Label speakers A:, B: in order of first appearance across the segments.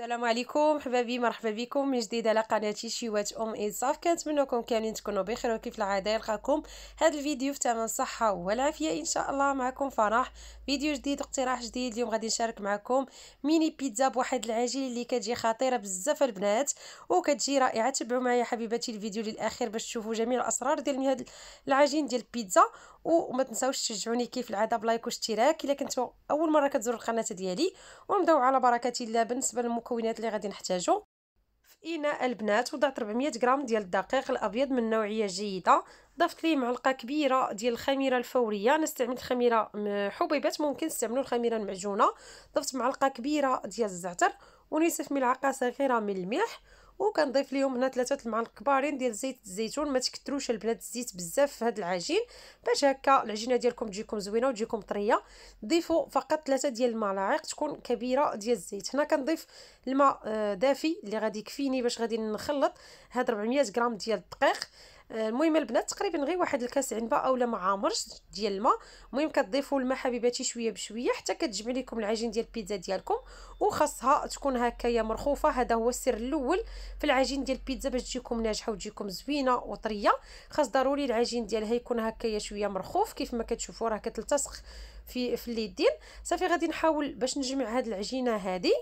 A: السلام عليكم حبابي مرحبا بكم من جديد على قناتي شيوات ام انصاف كنتمنىكم كاملين تكونوا بخير وكيف العاده يلقاكم هذا الفيديو في تمام الصحه والعافيه ان شاء الله معكم فرح فيديو جديد اقتراح جديد اليوم غادي نشارك معكم ميني بيتزا بواحد العجين اللي كتجي خطيره بزاف البنات وكتجي رائعه تبعوا معايا حبيباتي الفيديو للاخر باش تشوفوا جميع الاسرار ديال هاد العجين ديال البيتزا وما تنساوش تشجعوني كيف العاده بلايك واشتراك الا كنتو اول مره كتزوروا القناه ديالي ونبداو على بركه الله بالنسبه للمكونات اللي غادي نحتاجو في اناء البنات وضعت 400 غرام ديال الدقيق الابيض من نوعيه جيده ضفت ليه معلقه كبيره ديال الخميره الفوريه نستعمل استعملت خميره حبيبات ممكن تستعملوا الخميره المعجونه ضفت معلقه كبيره ديال الزعتر ونصف ملعقه صغيره من الملح وكنضيف ليهم هنا ثلاثه المعالق كبارين ديال زيت الزيتون ما تكثروش البنات الزيت بزاف في هذا العجين باش هكا العجينه ديالكم تجيكم زوينه وتجيكم طريه ضيفوا فقط ثلاثه ديال الملاعق تكون كبيره ديال الزيت هنا كنضيف الماء آه، دافي اللي غادي يكفيني باش غادي نخلط هاد 400 غرام ديال الدقيق المهم البنات تقريبا غير واحد الكاس عنبه اولا ما عامرش ديال الماء المهم كتضيفوا الماء حبيباتي شويه بشويه حتى كتجمع لكم العجين ديال البيتزا ديالكم وخاصها تكون هكايا مرخوفه هذا هو السر الاول في العجين ديال البيتزا باش تجيكم ناجحه وتجيكم زوينه وطريه خاص ضروري العجين ديالها يكون هكايا شويه مرخوف كيف ما كتشوفوا راه كتلتصق في في اليدين صافي غادي نحاول باش نجمع هذه العجينه هذه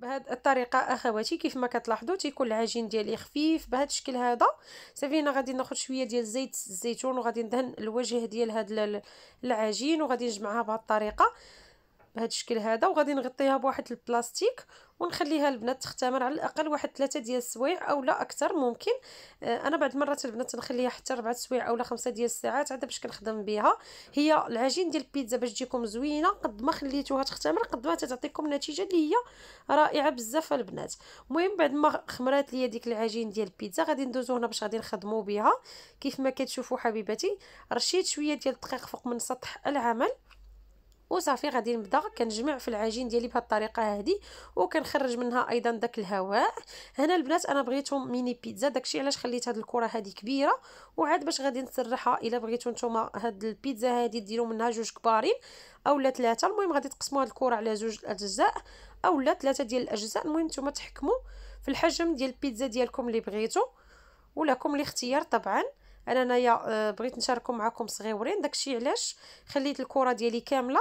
A: بهاد الطريقه اخواتي كيف ما كتلاحظوا تيكون العجين ديالي خفيف بهاد الشكل هذا صافي انا غادي ناخذ شويه ديال زيت الزيتون وغادي ندهن الوجه ديال هاد العجين وغادي نجمعها بهاد الطريقه بهذا الشكل هذا وغادي نغطيها بواحد البلاستيك ونخليها البنات تختمر على الاقل واحد ثلاثة ديال السوايع او لا اكثر ممكن آه، انا بعض المرات البنات نخليها حتى ربعة سوايع او لا خمسة ديال الساعات عاد باش كنخدم بها هي العجين ديال البيتزا باش تجيكم زوينه قد ما خليتوها تختمر قد ما تعطيكم نتيجه اللي هي رائعه بزاف البنات المهم بعد ما خمرات لي ديك العجين ديال البيتزا غادي ندوزو هنا باش غادي نخدمو بها كيف ما كتشوفوا حبيباتي رشيت شويه ديال الدقيق فوق من سطح العمل وصافي غادي نبدا كنجمع في العجين ديالي بهذه الطريقه هذه وكنخرج منها ايضا داك الهواء هنا البنات انا بغيتهم ميني بيتزا داكشي علاش خليت هذه الكره هذه كبيره وعاد باش غادي نسرحها الا بغيتو نتوما هذه البيتزا هذه ديروا منها جوج كبارين اولا ثلاثه المهم غادي تقسموا هذه الكره على جوج الاجزاء اولا ثلاثه ديال الاجزاء المهم نتوما تحكموا في الحجم ديال البيتزا ديالكم اللي بغيتو ولكم الاختيار طبعا انا انايا آه، بغيت نشارككم معكم صغيورين داكشي علاش خليت الكره ديالي كامله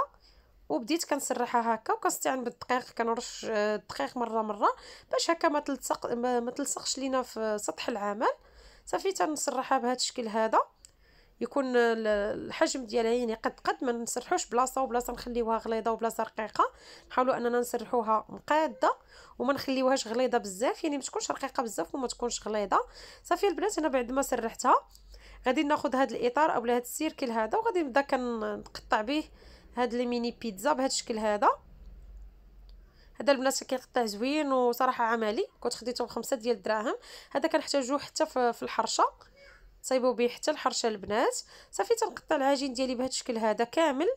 A: وبديت كنسرحها هكا وكنستعمل بالدقيق كنرش آه، الدقيق مره مره باش هكا ما تلصق ما تلصقش لينا في سطح العمل صافي تنسرحها بهذا الشكل هذا يكون الحجم ديالها يعني قد قد ما نسرحوش بلاصه وبلاصه نخليوها غليظه وبلاصه رقيقه نحاولوا اننا نسرحوها مقاده وما نخليوهاش غليظه بزاف يعني ما تكونش رقيقه بزاف وما تكونش غليظه صافي البنات انا بعد ما سرحتها غادي ناخذ هذا الاطار اولا هذا السيركل هذا وغادي نبدا كنقطع به هاد لي ميني بيتزا بهذا الشكل هذا هذا البنات كيقطع زوين وصراحه عملي كنت خديته بخمسة ديال الدراهم هذا كنحتاجوه حتى في الحرشه صايبو به حتى الحرشه البنات صافي تنقطع العجين ديالي بهذا الشكل هذا كامل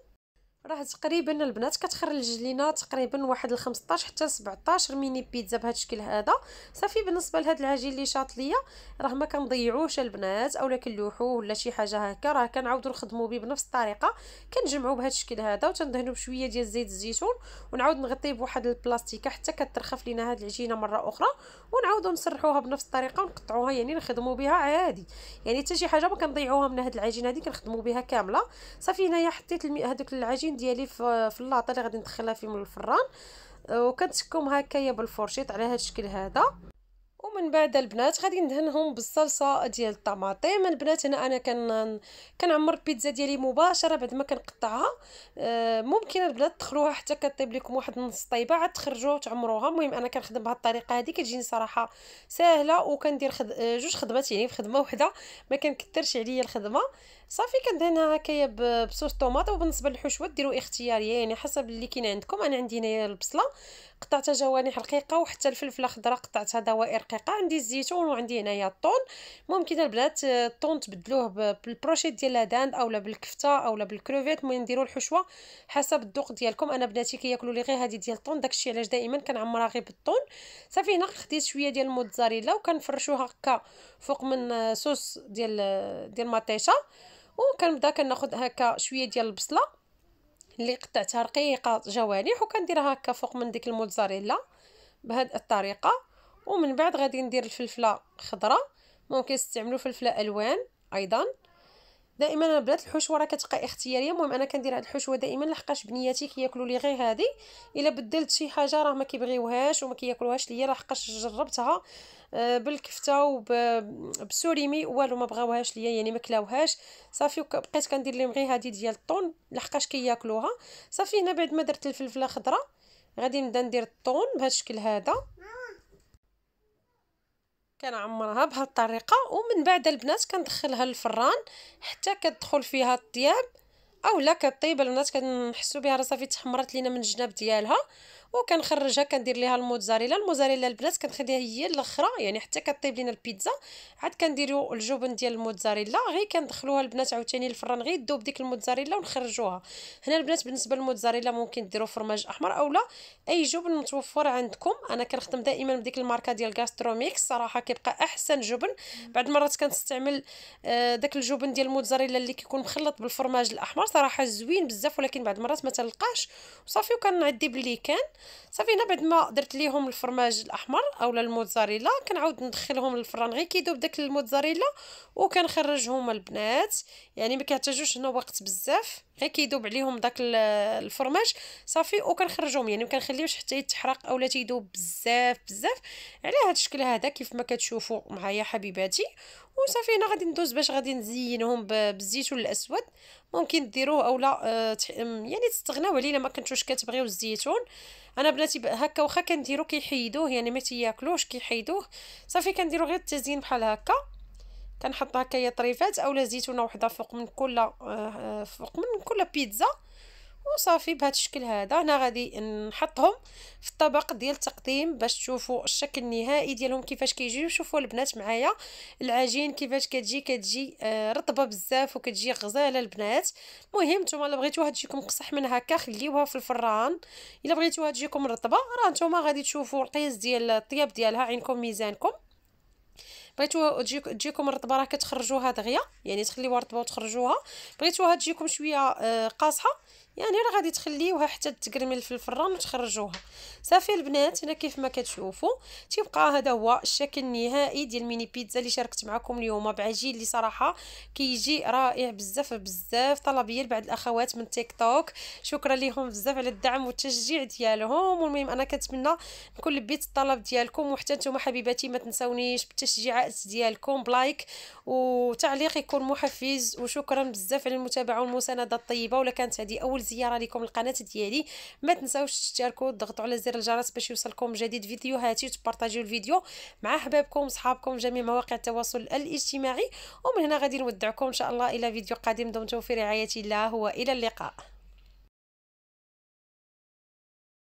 A: راه تقريبا البنات كتخرج لينا تقريبا واحد ال 15 حتى 17 ميني بيتزا بهذا الشكل هذا صافي بالنسبه لهاد العجين اللي شاط ليا راه ما كنضيعوش البنات اولا كنلوحوه ولا شي حاجه هكا راه كنعاودو نخدمو به بنفس الطريقه كنجمعو بهذا الشكل هذا وتندهنو بشويه ديال زيت الزيتون ونعاود نغطيه بواحد البلاستيكه حتى كترخف لينا هاد العجينه مره اخرى ونعاودو نسرحوها بنفس الطريقه ونقطعوها يعني نخدمو بها عادي يعني حتى شي حاجه ما كنضيعوها من هاد العجينه هذه كنخدمو بها كامله صافي هنايا حطيت هذوك العجين الطاجين ديالي في اللاطه اللي غادي ندخلها فيه من الفران أه، وكنتشكم هكايا بالفرشيط على هذا الشكل هذا ومن بعد البنات غادي ندهنهم بالصلصه ديال الطماطم البنات هنا انا كن كنعمر البيتزا ديالي مباشره بعد ما كنقطعها آه، ممكن البنات تخلوها حتى كطيب لكم واحد نص طيبه عاد تخرجوها وتعمروها المهم انا كنخدم بهذه الطريقه هذه كتجيني صراحه ساهله وكندير خد... آه، جوج خدمات يعني في خدمه وحده ما كنكثرش عليا الخدمه صافي كندهنها هكايا بصوص طوماطه وبالنسبه للحشوه ديروا اختياريه يعني حسب اللي كاين عندكم انا عندي هنايا البصله قطعتها جوانح رقيقه وحتى الفلفله خضراء قطعتها دوائر دقيقه عندي الزيتون وعندي هنايا الطون ممكن البنات آه، الطون تبدلوه بالبروشيت ديال لاداند اولا بالكفته اولا بالكروفيت المهم ديروا الحشوه حسب الذوق ديالكم انا بناتي كياكلوا لي غير هذه ديال الطون داكشي علاش دائما كنعمرها غير بالطون صافي هنا خديت شويه ديال الموتزاريلا وكنفرشوها هكا فوق من آه، صوص ديال آه، ديال مطيشه وكنبدا كناخذ هكا شويه ديال البصله اللي قطعتها رقيقه جوانح وكنديرها هكا فوق من ديك الموتزاريلا بهاد الطريقه ومن بعد غادي ندير الفلفله خضراء ممكن تستعملوا فلفله الوان ايضا دائما بلات الحشوه راه كتبقى اختياريه المهم انا كندير هاد الحشوه دائما لحقاش بنياتي كياكلوا لي غير هادي الا بدلت شي حاجه راه ما كيبغيوهاش وما كياكلوهاش ليا لحقاش جربتها آه، بالكفته وبسوريمي والو ما بغاوهاش ليا يعني ما كلاوهاش صافي بقيت كندير لهم غير هادي ديال الطون لحقاش كياكلوها صافي هنا بعد ما درت الفلفله خضراء غادي نبدا ندير الطون بهذا الشكل هذا كنعمرها الطريقه ومن بعد البنات كندخلها للفران حتى كتدخل فيها الطياب اولا كطيب البنات كنحسوا بها راسها صافي تحمرت لينا من الجناب ديالها وكنخرجها كندير ليها الموتزاريلا الموتزاريلا البنات كنخليها هي الاخرى يعني حتى كطيب لينا البيتزا عاد كنديروا الجبن ديال الموتزاريلا غير كندخلوها البنات عاوتاني الفران غير يذوب ديك الموتزاريلا ونخرجوها هنا البنات بالنسبه للموتزاريلا ممكن ديروا فرماج احمر اولا اي جبن متوفر عندكم انا كنخدم دائما بديك الماركه ديال غاستروميكس صراحه كيبقى احسن جبن بعد مرات كنستعمل آه، داك الجبن ديال الموتزاريلا اللي كيكون مخلط بالفرماج الاحمر صراحه زوين بزاف ولكن بعد مرات ما تلقاش وصافي وكنعدي باللي كان صافي هنا بعد ما درت ليهم الفرماج الاحمر اولا الموتزاريلا كنعاود ندخلهم للفران غير كيدوب داك الموتزاريلا وكنخرجهم البنات يعني ما كيحتاجوش هنا وقت بزاف غير كيدوب عليهم داك الفرماج صافي وكنخرجهم يعني ما كنخليوش حتى يتحرق اولا تيدوب بزاف بزاف على هذا الشكل هذا كيف ما كتشوفوا معايا حبيباتي وصافي هنا غادي ندوز باش غادي نزينهم بالزيت الاسود ممكن ديروه اولا أه يعني تستغناو عليه الا ما كنتوش كتبغيو الزيتون انا بناتي هكا واخا كنديرو كيحيدوه يعني ما تياكلوش كيحيدوه صافي كنديرو غير التزيين بحال هكا كنحط هكايا طريفات اولا زيتونه وحده فوق من كل آه، آه، فوق من كل بيتزا وصافي بهذا الشكل هذا هنا غادي نحطهم في الطبق ديال التقديم باش تشوفوا الشكل النهائي ديالهم كيفاش كيجيو شوفوا البنات معايا العجين كيفاش كتجي كتجي آه، رطبه بزاف وكتجي غزاله البنات المهم نتوما الا بغيتوها تجيكم قصح من هكا خليوها في الفران الا بغيتوها تجيكم رطبه راه نتوما غادي تشوفوا القياس ديال الطياب ديالها عينكم ميزانكم بغيتوها تجيك تجيكم الرطبه راه كتخرجوها دغيا يعني تخليوها رطبه وتخرجوها بغيتوها تجيكم شويه آه، قاصحه يعني راه غادي تخليوها حتى تكرمل في الفران وتخرجوها صافي البنات هنا كيف ما كتشوفوا تيبقى هذا هو الشكل النهائي ديال الميني بيتزا اللي شاركت معكم اليوم بعجين اللي صراحه كيجي رائع بزاف بزاف طلبيه لبعض الاخوات من تيك توك شكرا ليهم بزاف على الدعم والتشجيع ديالهم والمهم انا كنتمنى نكون لبيت الطلب ديالكم وحتى نتوما حبيباتي ما تنساونيش بالتشجيع الراس ديالكم بلايك وتعليق يكون محفز وشكرا بزاف على المتابعه والمسانده الطيبه ولا كانت هذه اول زياره لكم القناه ديالي ما تنساوش تشتركوا وتضغطوا على زر الجرس باش يوصلكم جديد فيديوهاتي وتبارطاجيو الفيديو مع احبابكم وصحابكم جميع مواقع التواصل الاجتماعي ومن هنا غادي نودعكم ان شاء الله الى فيديو قادم دمتم في رعايه الله والى اللقاء